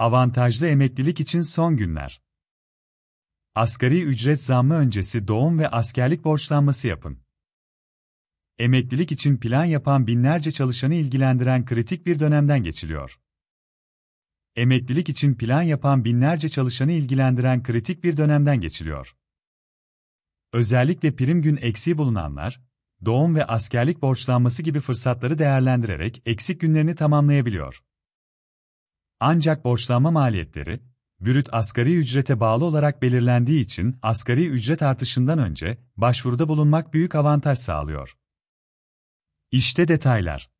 Avantajlı emeklilik için son günler. Asgari ücret zammı öncesi doğum ve askerlik borçlanması yapın. Emeklilik için plan yapan binlerce çalışanı ilgilendiren kritik bir dönemden geçiliyor. Emeklilik için plan yapan binlerce çalışanı ilgilendiren kritik bir dönemden geçiliyor. Özellikle prim gün eksiği bulunanlar, doğum ve askerlik borçlanması gibi fırsatları değerlendirerek eksik günlerini tamamlayabiliyor. Ancak borçlanma maliyetleri, bürüt asgari ücrete bağlı olarak belirlendiği için asgari ücret artışından önce başvuruda bulunmak büyük avantaj sağlıyor. İşte detaylar.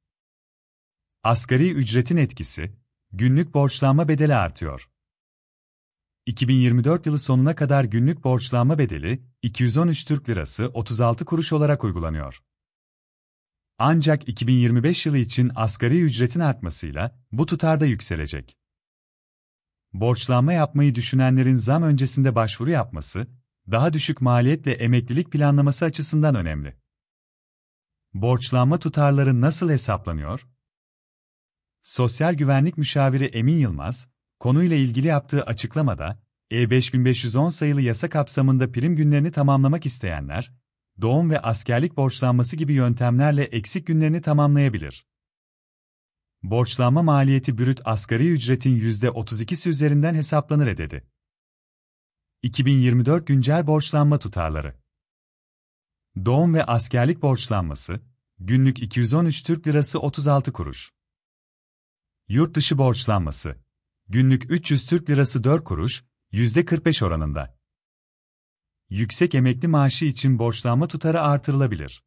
Asgari ücretin etkisi, günlük borçlanma bedeli artıyor. 2024 yılı sonuna kadar günlük borçlanma bedeli 213 Türk Lirası 36 kuruş olarak uygulanıyor. Ancak 2025 yılı için asgari ücretin artmasıyla bu tutar da yükselecek borçlanma yapmayı düşünenlerin zam öncesinde başvuru yapması, daha düşük maliyetle emeklilik planlaması açısından önemli. Borçlanma tutarları nasıl hesaplanıyor? Sosyal Güvenlik Müşaviri Emin Yılmaz, konuyla ilgili yaptığı açıklamada, E5510 sayılı yasa kapsamında prim günlerini tamamlamak isteyenler, doğum ve askerlik borçlanması gibi yöntemlerle eksik günlerini tamamlayabilir borçlanma maliyeti brüt asgari ücretin %32'si üzerinden hesaplanır dedi. 2024 güncel borçlanma tutarları. Doğum ve askerlik borçlanması, günlük 213 Türk Lirası 36 kuruş. Yurt dışı borçlanması, günlük 300 Türk Lirası 4 kuruş, %45 oranında. Yüksek emekli maaşı için borçlanma tutarı artırılabilir.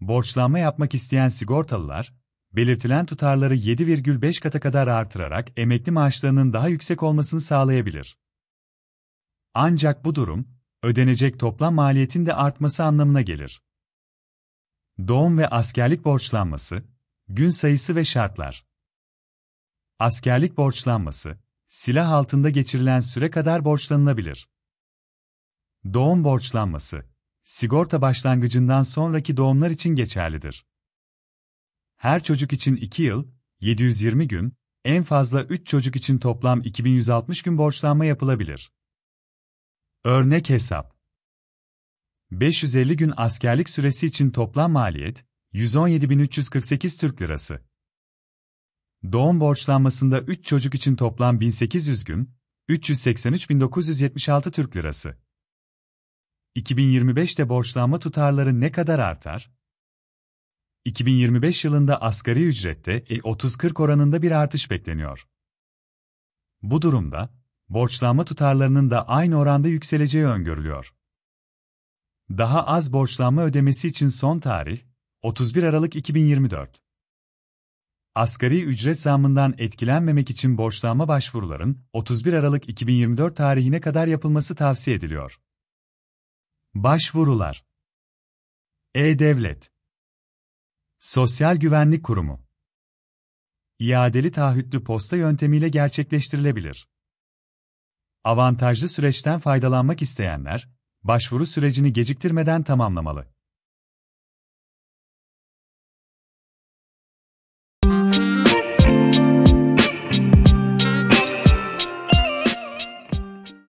Borçlanma yapmak isteyen sigortalılar, belirtilen tutarları 7,5 kata kadar artırarak emekli maaşlarının daha yüksek olmasını sağlayabilir. Ancak bu durum, ödenecek toplam maliyetin de artması anlamına gelir. Doğum ve askerlik borçlanması, gün sayısı ve şartlar. Askerlik borçlanması, silah altında geçirilen süre kadar borçlanılabilir. Doğum borçlanması, sigorta başlangıcından sonraki doğumlar için geçerlidir her çocuk için 2 yıl, 720 gün, en fazla 3 çocuk için toplam 2160 gün borçlanma yapılabilir. Örnek hesap 550 gün askerlik süresi için toplam maliyet 117.348 Türk Lirası. Doğum borçlanmasında 3 çocuk için toplam 1800 gün, 383.976 Türk Lirası. 2025'te borçlanma tutarları ne kadar artar? 2025 yılında asgari ücrette %30-40 e, oranında bir artış bekleniyor. Bu durumda, borçlanma tutarlarının da aynı oranda yükseleceği öngörülüyor. Daha az borçlanma ödemesi için son tarih, 31 Aralık 2024. Asgari ücret zammından etkilenmemek için borçlanma başvuruların 31 Aralık 2024 tarihine kadar yapılması tavsiye ediliyor. Başvurular E-Devlet Sosyal Güvenlik Kurumu İadeli taahhütlü posta yöntemiyle gerçekleştirilebilir. Avantajlı süreçten faydalanmak isteyenler, başvuru sürecini geciktirmeden tamamlamalı.